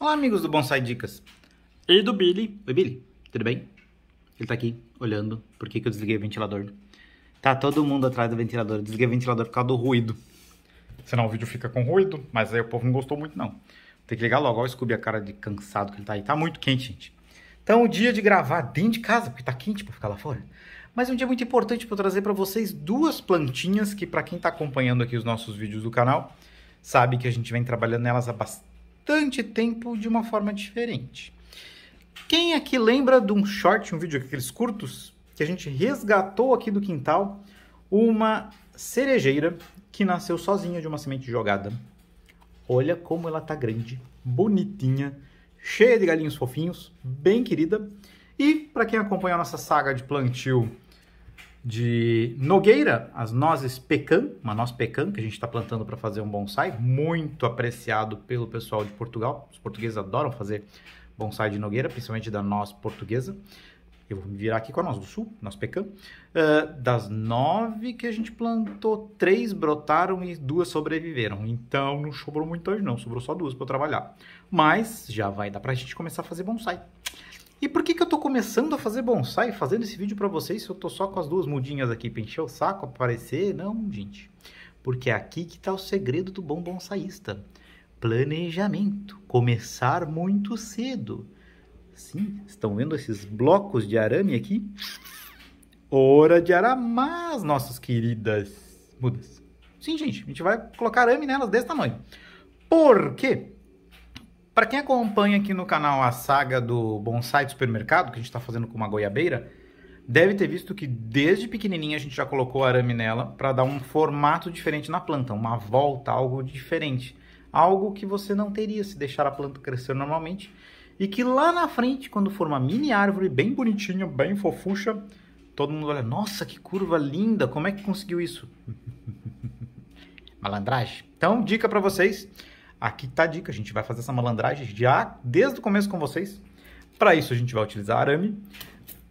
Olá, amigos do Bonsai Dicas. E do Billy. Oi, Billy. Tudo bem? Ele tá aqui olhando por que, que eu desliguei o ventilador. Tá todo mundo atrás do ventilador. Eu desliguei o ventilador por causa do ruído. Senão o vídeo fica com ruído, mas aí o povo não gostou muito, não. Tem que ligar logo. Olha o Scooby, a cara de cansado que ele tá aí. Tá muito quente, gente. Então, o dia de gravar dentro de casa, porque tá quente pra ficar lá fora. Mas é um dia muito importante para trazer para vocês duas plantinhas que, para quem tá acompanhando aqui os nossos vídeos do canal, sabe que a gente vem trabalhando nelas há bastante bastante tempo de uma forma diferente. Quem aqui lembra de um short, um vídeo aqueles curtos, que a gente resgatou aqui do quintal uma cerejeira que nasceu sozinha de uma semente jogada. Olha como ela tá grande, bonitinha, cheia de galinhos fofinhos, bem querida. E para quem acompanha a nossa saga de plantio de nogueira, as nozes pecan, uma noz pecan que a gente está plantando para fazer um bonsai, muito apreciado pelo pessoal de Portugal. Os portugueses adoram fazer bonsai de nogueira, principalmente da noz portuguesa. Eu vou me virar aqui com a noz do sul, noz pecan. Uh, das nove que a gente plantou, três brotaram e duas sobreviveram. Então não sobrou muito hoje não, sobrou só duas para trabalhar. Mas já vai dar para a gente começar a fazer bonsai. E por que, que eu estou começando a fazer bonsai, fazendo esse vídeo para vocês, se eu estou só com as duas mudinhas aqui para encher o saco, aparecer? Não, gente. Porque é aqui que está o segredo do bom bonsaísta. Planejamento. Começar muito cedo. Sim, estão vendo esses blocos de arame aqui? Hora de aramar as nossas queridas mudas. Sim, gente, a gente vai colocar arame nelas desse tamanho. Por quê? Para quem acompanha aqui no canal a saga do bonsai do supermercado, que a gente está fazendo com uma goiabeira, deve ter visto que desde pequenininha a gente já colocou arame nela para dar um formato diferente na planta, uma volta, algo diferente. Algo que você não teria se deixar a planta crescer normalmente e que lá na frente, quando for uma mini árvore bem bonitinha, bem fofucha, todo mundo olha, nossa, que curva linda, como é que conseguiu isso? Malandragem. Então, dica para vocês, Aqui tá a dica, a gente vai fazer essa malandragem já desde o começo com vocês. Para isso a gente vai utilizar arame,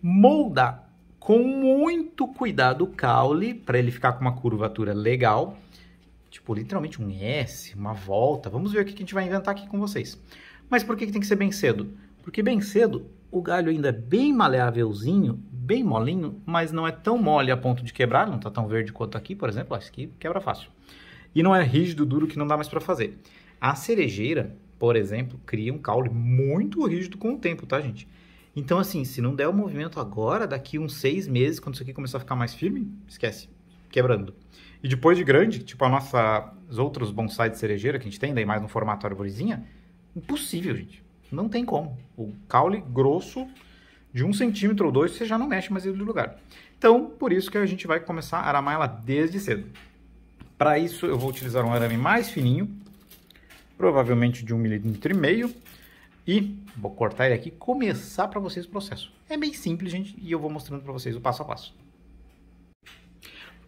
moldar com muito cuidado o caule para ele ficar com uma curvatura legal, tipo literalmente um S, uma volta. Vamos ver o que a gente vai inventar aqui com vocês. Mas por que, que tem que ser bem cedo? Porque bem cedo o galho ainda é bem maleávelzinho, bem molinho, mas não é tão mole a ponto de quebrar, não está tão verde quanto aqui, por exemplo, acho que quebra fácil. E não é rígido, duro, que não dá mais para fazer. A cerejeira, por exemplo, cria um caule muito rígido com o tempo, tá, gente? Então, assim, se não der o movimento agora, daqui uns seis meses, quando isso aqui começar a ficar mais firme, esquece, quebrando. E depois de grande, tipo a nossa, os outros bonsais de cerejeira que a gente tem, daí mais no formato arvorezinha, impossível, gente. Não tem como. O caule grosso de um centímetro ou dois, você já não mexe mais ele do lugar. Então, por isso que a gente vai começar a aramar ela desde cedo. Para isso, eu vou utilizar um arame mais fininho, provavelmente de um milímetro e meio. E vou cortar ele aqui e começar para vocês o processo. É bem simples, gente, e eu vou mostrando para vocês o passo a passo.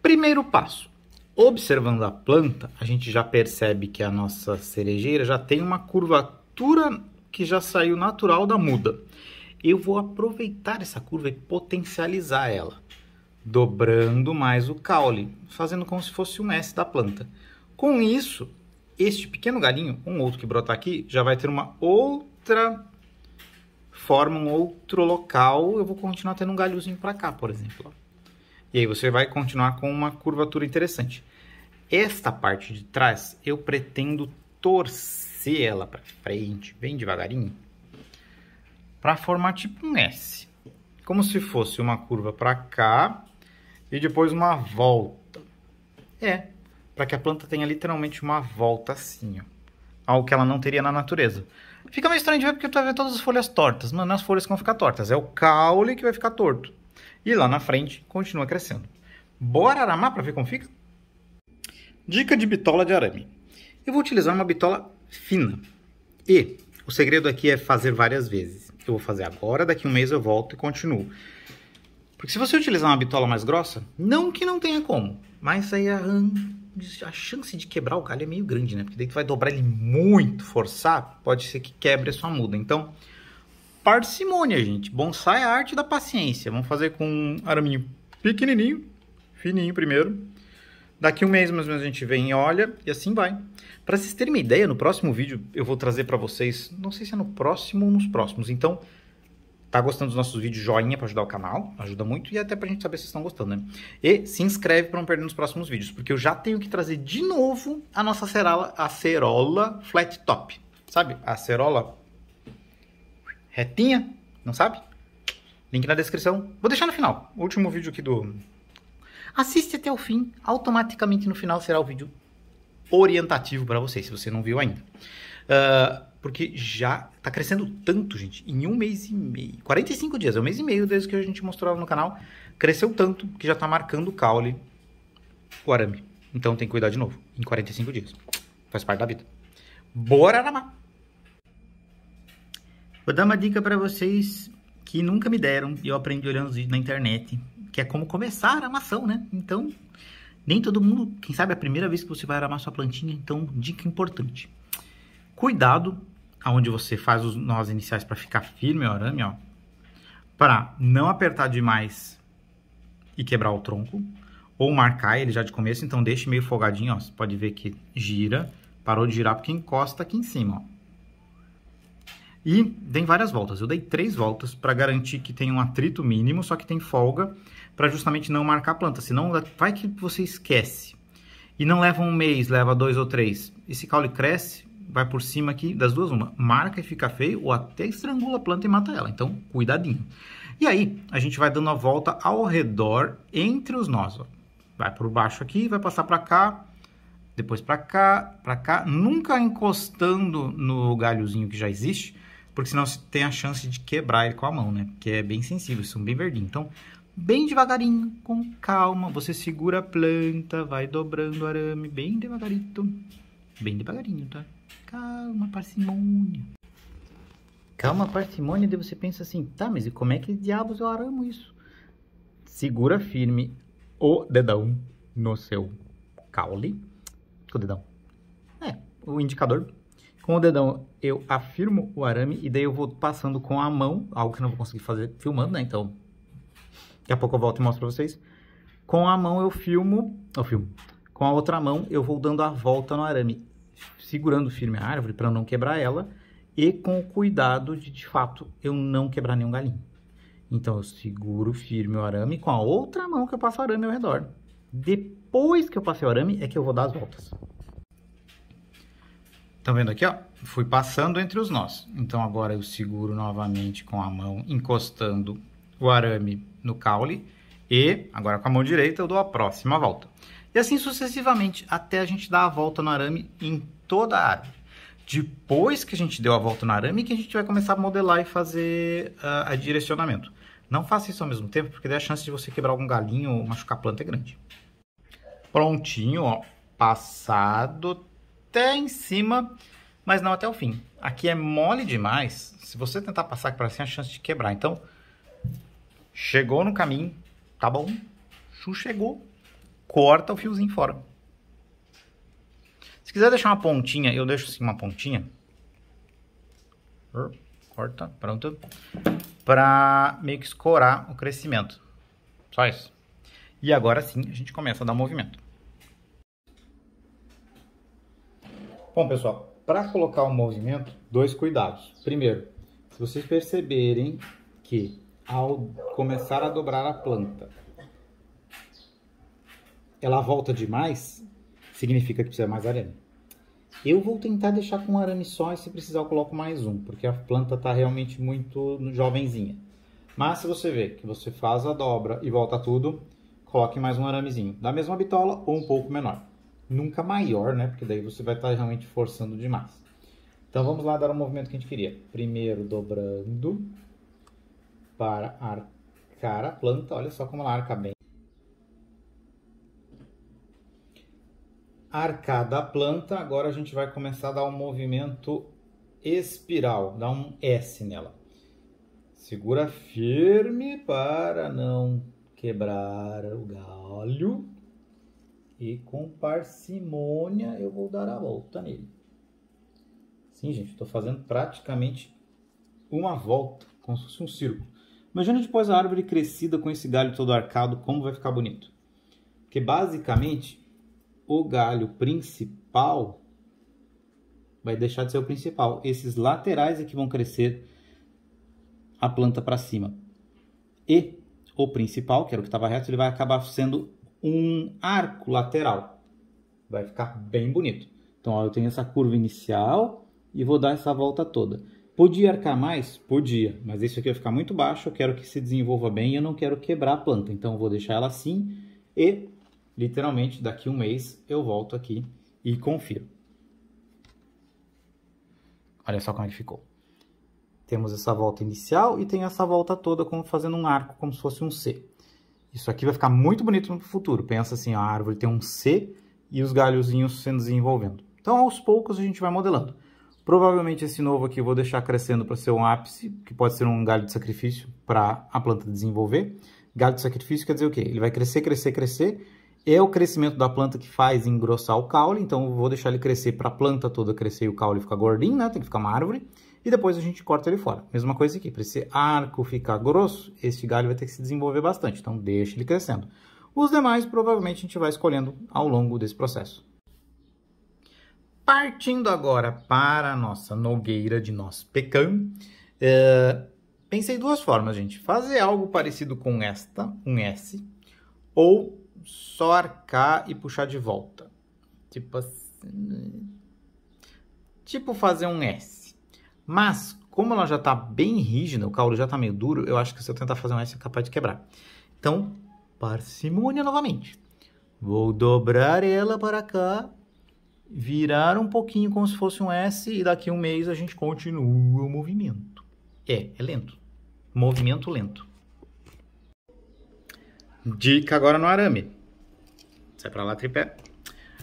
Primeiro passo. Observando a planta, a gente já percebe que a nossa cerejeira já tem uma curvatura que já saiu natural da muda. Eu vou aproveitar essa curva e potencializar ela, dobrando mais o caule, fazendo como se fosse um S da planta. Com isso, este pequeno galinho, um outro que brotar aqui, já vai ter uma outra forma, um outro local. Eu vou continuar tendo um galhozinho para cá, por exemplo. E aí você vai continuar com uma curvatura interessante. Esta parte de trás, eu pretendo torcer ela para frente, bem devagarinho, para formar tipo um S. Como se fosse uma curva para cá e depois uma volta. É, para que a planta tenha literalmente uma volta assim, ó. Algo que ela não teria na natureza. Fica meio estranho de ver porque tu vai ver todas as folhas tortas. Mano, as folhas que vão ficar tortas. É o caule que vai ficar torto. E lá na frente, continua crescendo. Bora aramar para ver como fica? Dica de bitola de arame. Eu vou utilizar uma bitola fina. E o segredo aqui é fazer várias vezes. Eu vou fazer agora, daqui um mês eu volto e continuo. Porque se você utilizar uma bitola mais grossa, não que não tenha como, mas aí arranca a chance de quebrar o galho é meio grande, né? Porque daí tu vai dobrar ele muito, forçar, pode ser que quebre a sua muda. Então, parcimônia, gente. Bonsai é a arte da paciência. Vamos fazer com um araminho pequenininho, fininho primeiro. Daqui um mês mais ou menos a gente vem e olha, e assim vai. Para vocês terem uma ideia, no próximo vídeo eu vou trazer para vocês, não sei se é no próximo ou nos próximos, então tá gostando dos nossos vídeos, joinha para ajudar o canal, ajuda muito, e até pra gente saber se estão gostando, né? E se inscreve para não perder nos próximos vídeos, porque eu já tenho que trazer de novo a nossa acerola, acerola flat top. Sabe? A acerola retinha, não sabe? Link na descrição. Vou deixar no final. O último vídeo aqui do... Assiste até o fim. Automaticamente no final será o vídeo orientativo para vocês, se você não viu ainda. Uh, porque já tá crescendo tanto, gente. Em um mês e meio. 45 dias, é um mês e meio desde que a gente mostrou ela no canal. Cresceu tanto que já tá marcando o caule, o arame. Então tem que cuidar de novo. Em 45 dias. Faz parte da vida. Bora aramar! Vou dar uma dica para vocês que nunca me deram e eu aprendi olhando os vídeos na internet, que é como começar a aramação, né? Então, nem todo mundo, quem sabe é a primeira vez que você vai aramar sua plantinha, então dica importante. Cuidado aonde você faz os nós iniciais para ficar firme o arame, ó, para não apertar demais e quebrar o tronco, ou marcar ele já de começo, então deixe meio folgadinho, ó, você pode ver que gira, parou de girar porque encosta aqui em cima, ó. E tem várias voltas, eu dei três voltas para garantir que tem um atrito mínimo, só que tem folga, para justamente não marcar a planta, senão vai que você esquece. E não leva um mês, leva dois ou três. Esse caule cresce, vai por cima aqui das duas, uma, marca e fica feio, ou até estrangula a planta e mata ela. Então, cuidadinho. E aí, a gente vai dando a volta ao redor entre os nós. Ó. Vai por baixo aqui, vai passar para cá, depois para cá, para cá, nunca encostando no galhozinho que já existe, porque senão você tem a chance de quebrar ele com a mão, né? Porque é bem sensível, são bem verdinhos. Então, bem devagarinho, com calma, você segura a planta, vai dobrando o arame bem devagarito, bem devagarinho, tá? Calma, parcimônia. Calma, parcimônia, daí você pensa assim, tá, mas e como é que diabos eu aramo isso? Segura firme o dedão no seu caule. Com o dedão. É, o indicador. Com o dedão eu afirmo o arame e daí eu vou passando com a mão, algo que eu não vou conseguir fazer filmando, né? Então, daqui a pouco eu volto e mostro pra vocês. Com a mão eu filmo, eu filmo. Com a outra mão eu vou dando a volta no arame segurando firme a árvore para não quebrar ela e com o cuidado de, de fato, eu não quebrar nenhum galinho. Então, eu seguro firme o arame com a outra mão que eu passo o arame ao redor. Depois que eu passei o arame, é que eu vou dar as voltas. Estão tá vendo aqui, ó? Fui passando entre os nós. Então, agora eu seguro novamente com a mão, encostando o arame no caule. E, agora com a mão direita, eu dou a próxima volta. E assim sucessivamente, até a gente dar a volta no arame em toda a árvore. Depois que a gente deu a volta no arame, que a gente vai começar a modelar e fazer uh, a direcionamento. Não faça isso ao mesmo tempo, porque dá a chance de você quebrar algum galinho ou machucar a planta é grande. Prontinho, ó. Passado até em cima, mas não até o fim. Aqui é mole demais. Se você tentar passar aqui para cima, a chance de quebrar. Então, chegou no caminho, tá bom? Chu chegou, corta o fiozinho fora. Se quiser deixar uma pontinha, eu deixo assim uma pontinha. Corta, pronto. Pra meio que escorar o crescimento. Só isso. E agora sim a gente começa a dar movimento. Bom, pessoal, para colocar o movimento, dois cuidados. Primeiro, se vocês perceberem que ao começar a dobrar a planta, ela volta demais, significa que precisa mais arame. Eu vou tentar deixar com um arame só e se precisar eu coloco mais um, porque a planta está realmente muito jovenzinha. Mas se você vê que você faz a dobra e volta tudo, coloque mais um aramezinho da mesma bitola ou um pouco menor. Nunca maior, né? Porque daí você vai estar tá realmente forçando demais. Então vamos lá dar o movimento que a gente queria. Primeiro dobrando para arcar a planta. Olha só como ela arca bem. arcada a planta, agora a gente vai começar a dar um movimento espiral, dar um S nela. Segura firme para não quebrar o galho. E com parcimônia eu vou dar a volta nele. Sim, gente, estou fazendo praticamente uma volta, como se fosse um círculo. Imagina depois a árvore crescida com esse galho todo arcado, como vai ficar bonito. Porque basicamente o galho principal vai deixar de ser o principal. Esses laterais é que vão crescer a planta para cima. E o principal, que era o que estava reto, ele vai acabar sendo um arco lateral. Vai ficar bem bonito. Então, ó, eu tenho essa curva inicial e vou dar essa volta toda. Podia arcar mais? Podia, mas isso aqui vai ficar muito baixo, eu quero que se desenvolva bem e eu não quero quebrar a planta. Então, vou deixar ela assim e literalmente daqui um mês eu volto aqui e confiro. Olha só como ele ficou. Temos essa volta inicial e tem essa volta toda como fazendo um arco, como se fosse um C. Isso aqui vai ficar muito bonito no futuro. Pensa assim, a árvore tem um C e os galhozinhos sendo desenvolvendo. Então, aos poucos, a gente vai modelando. Provavelmente esse novo aqui eu vou deixar crescendo para ser um ápice, que pode ser um galho de sacrifício para a planta desenvolver. Galho de sacrifício quer dizer o quê? Ele vai crescer, crescer, crescer, é o crescimento da planta que faz engrossar o caule, então vou deixar ele crescer para a planta toda crescer e o caule ficar gordinho, né? Tem que ficar uma árvore. E depois a gente corta ele fora. Mesma coisa aqui, para esse arco ficar grosso, esse galho vai ter que se desenvolver bastante, então deixa ele crescendo. Os demais, provavelmente, a gente vai escolhendo ao longo desse processo. Partindo agora para a nossa nogueira de noz pecan, é... pensei duas formas, gente. Fazer algo parecido com esta, um S, ou só arcar e puxar de volta. Tipo assim. Tipo fazer um S. Mas, como ela já está bem rígida, o caule já está meio duro, eu acho que se eu tentar fazer um S é capaz de quebrar. Então, parcimônia novamente. Vou dobrar ela para cá, virar um pouquinho como se fosse um S e daqui a um mês a gente continua o movimento. É, é lento. Movimento lento. Dica agora no arame. Sai pra lá, tripé.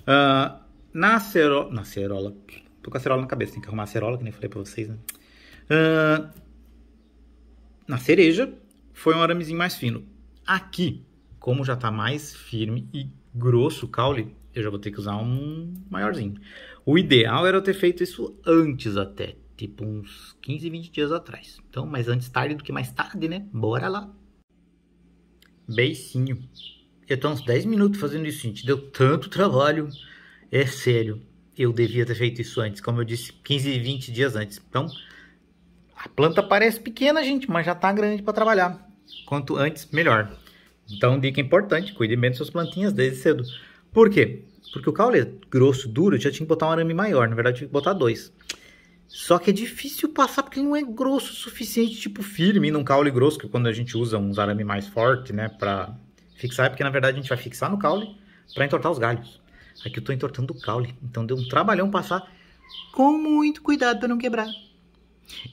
Uh, na acerola... Na acerola... Tô com a acerola na cabeça, tem que arrumar a acerola, que nem falei pra vocês, né? Uh, na cereja, foi um aramezinho mais fino. Aqui, como já tá mais firme e grosso o caule, eu já vou ter que usar um maiorzinho. O ideal era eu ter feito isso antes até, tipo uns 15, 20 dias atrás. Então, mais antes tarde do que mais tarde, né? Bora lá! Beicinho. Eu tô uns 10 minutos fazendo isso, gente. Deu tanto trabalho. É sério. Eu devia ter feito isso antes, como eu disse, 15, 20 dias antes. Então, a planta parece pequena, gente, mas já tá grande para trabalhar. Quanto antes, melhor. Então, dica importante, cuide bem das suas plantinhas desde cedo. Por quê? Porque o caule grosso, duro, eu já tinha que botar um arame maior. Na verdade, eu tinha que botar dois. Só que é difícil passar porque não é grosso o suficiente, tipo firme, num caule grosso, que quando a gente usa uns arame mais forte, né, pra fixar, é porque na verdade a gente vai fixar no caule para entortar os galhos. Aqui eu tô entortando o caule, então deu um trabalhão passar com muito cuidado para não quebrar.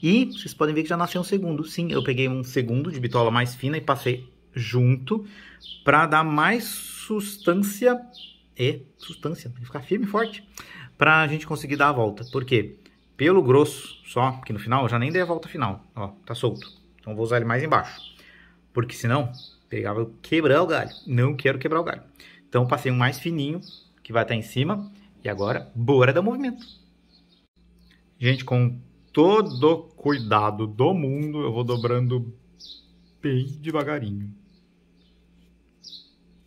E vocês podem ver que já nasceu um segundo. Sim, eu peguei um segundo de bitola mais fina e passei junto para dar mais sustância e sustância, ficar firme e forte, para a gente conseguir dar a volta. Por quê? pelo grosso só, que no final eu já nem dei a volta final, ó, tá solto. Então vou usar ele mais embaixo, porque senão pegava quebrar o galho. Não quero quebrar o galho. Então passei um mais fininho, que vai estar em cima, e agora bora dar movimento. Gente, com todo cuidado do mundo, eu vou dobrando bem devagarinho.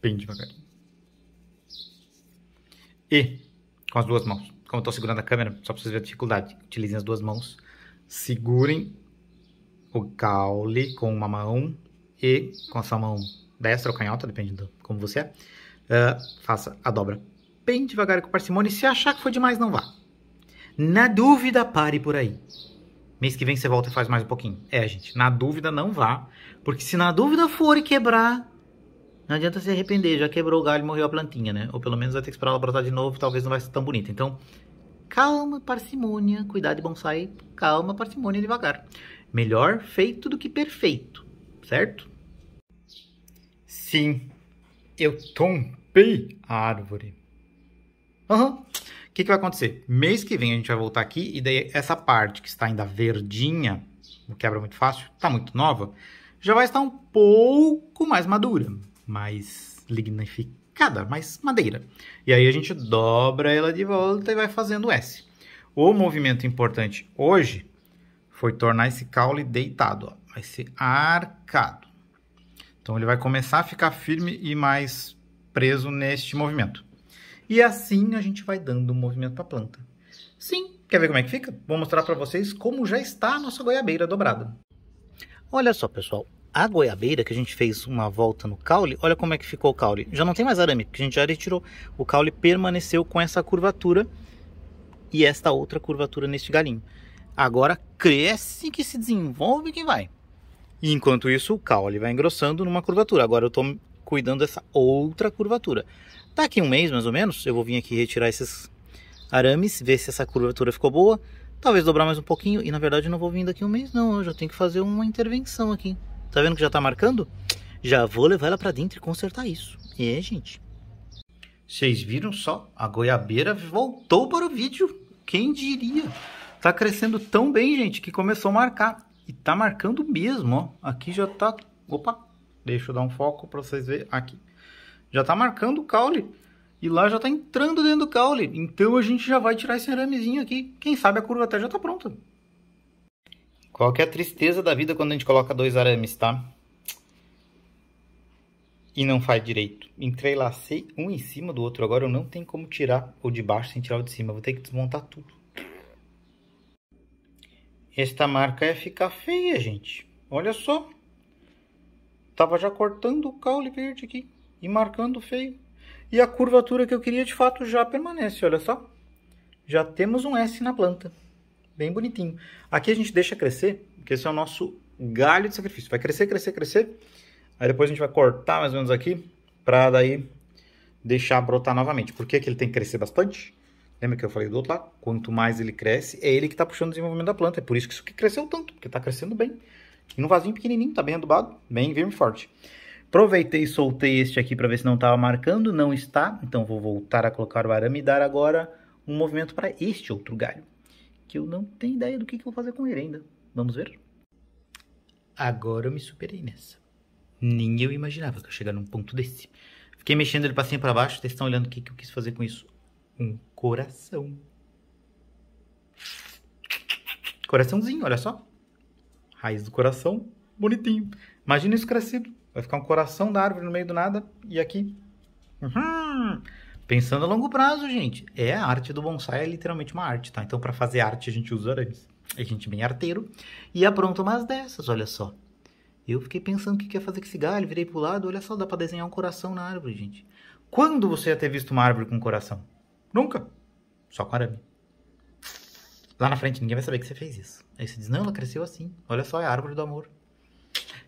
Bem devagarinho. E com as duas mãos como eu tô segurando a câmera, só pra vocês verem a dificuldade, utilizem as duas mãos, segurem o caule com uma mão e com a sua mão destra ou canhota, dependendo de como você é, uh, faça a dobra bem devagar com parcimônia e se achar que foi demais, não vá. Na dúvida, pare por aí. Mês que vem você volta e faz mais um pouquinho. É, gente, na dúvida não vá, porque se na dúvida for e quebrar, não adianta se arrepender, já quebrou o galho e morreu a plantinha, né? Ou pelo menos vai ter que esperar ela brotar de novo, talvez não vai ser tão bonita. Então, calma, parcimônia, cuidar de bonsai, calma, parcimônia, devagar. Melhor feito do que perfeito, certo? Sim, eu tompei a árvore. Aham. Uhum. O que, que vai acontecer? Mês que vem a gente vai voltar aqui e daí essa parte que está ainda verdinha, quebra muito fácil, está muito nova, já vai estar um pouco mais madura mais lignificada, mais madeira. E aí a gente dobra ela de volta e vai fazendo S. O movimento importante hoje foi tornar esse caule deitado, ó. vai ser arcado. Então ele vai começar a ficar firme e mais preso neste movimento. E assim a gente vai dando o movimento para a planta. Sim, quer ver como é que fica? Vou mostrar para vocês como já está a nossa goiabeira dobrada. Olha só, pessoal, a goiabeira, que a gente fez uma volta no caule, olha como é que ficou o caule. Já não tem mais arame, porque a gente já retirou. O caule permaneceu com essa curvatura e esta outra curvatura neste galinho. Agora cresce que se desenvolve que vai. E enquanto isso, o caule vai engrossando numa curvatura. Agora eu estou cuidando dessa outra curvatura. Daqui um mês, mais ou menos, eu vou vir aqui retirar esses arames, ver se essa curvatura ficou boa. Talvez dobrar mais um pouquinho. E na verdade eu não vou vir daqui um mês, não. Eu já tenho que fazer uma intervenção aqui. Tá vendo que já tá marcando? Já vou levar ela para dentro e consertar isso. E é, gente. Vocês viram só? A goiabeira voltou para o vídeo. Quem diria? Tá crescendo tão bem, gente, que começou a marcar. E tá marcando mesmo, ó. Aqui já tá... Opa! Deixa eu dar um foco para vocês verem. Aqui. Já tá marcando o caule. E lá já tá entrando dentro do caule. Então a gente já vai tirar esse aramezinho aqui. Quem sabe a curva até já tá pronta. Qual é a tristeza da vida quando a gente coloca dois arames, tá? E não faz direito. Entrelacei um em cima do outro. Agora eu não tenho como tirar o de baixo sem tirar o de cima. vou ter que desmontar tudo. Esta marca ia é ficar feia, gente. Olha só. Tava já cortando o caule verde aqui. E marcando feio. E a curvatura que eu queria de fato já permanece, olha só. Já temos um S na planta bem bonitinho. Aqui a gente deixa crescer, porque esse é o nosso galho de sacrifício. Vai crescer, crescer, crescer. Aí depois a gente vai cortar mais ou menos aqui, para daí deixar brotar novamente. Por que, que ele tem que crescer bastante? Lembra que eu falei do outro lado? Quanto mais ele cresce, é ele que está puxando o desenvolvimento da planta. É por isso que isso aqui cresceu tanto, porque está crescendo bem. E no vasinho pequenininho, está bem adubado, bem firme e forte. Aproveitei e soltei este aqui para ver se não estava marcando. Não está, então vou voltar a colocar o arame e dar agora um movimento para este outro galho que eu não tenho ideia do que, que vou fazer com ele ainda. Vamos ver? Agora eu me superei nessa. Nem eu imaginava que eu chegaria num ponto desse. Fiquei mexendo ele pra cima e pra baixo, vocês estão olhando o que, que eu quis fazer com isso. Um coração. Coraçãozinho, olha só. Raiz do coração, bonitinho. Imagina isso crescido. Vai ficar um coração da árvore no meio do nada e aqui. Uhum. Pensando a longo prazo, gente, é a arte do bonsai, é literalmente uma arte, tá? Então, para fazer arte, a gente usa arames. A gente bem arteiro e apronta umas dessas, olha só. Eu fiquei pensando o que quer é fazer com esse galho, virei pro lado, olha só, dá para desenhar um coração na árvore, gente. Quando você já ter visto uma árvore com coração? Nunca. Só com arame. Lá na frente ninguém vai saber que você fez isso. Aí você diz, não, ela cresceu assim. Olha só, é a árvore do amor.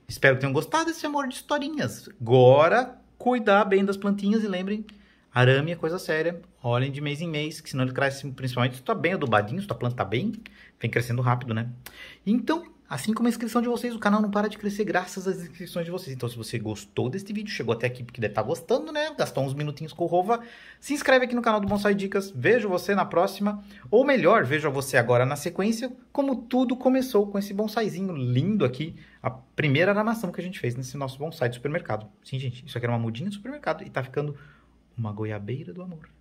Espero que tenham gostado desse amor de historinhas. Agora, cuidar bem das plantinhas e lembrem Arame é coisa séria, olhem de mês em mês, que senão ele cresce principalmente se tu tá bem adubadinho, se tua planta tá bem, vem crescendo rápido, né? Então, assim como a inscrição de vocês, o canal não para de crescer graças às inscrições de vocês. Então, se você gostou deste vídeo, chegou até aqui porque deve estar tá gostando, né? Gastou uns minutinhos com o Rova, se inscreve aqui no canal do Bonsai Dicas, vejo você na próxima, ou melhor, vejo você agora na sequência, como tudo começou com esse bonsaizinho lindo aqui, a primeira armação que a gente fez nesse nosso bonsai de supermercado. Sim, gente, isso aqui era uma mudinha de supermercado e tá ficando uma goiabeira do amor.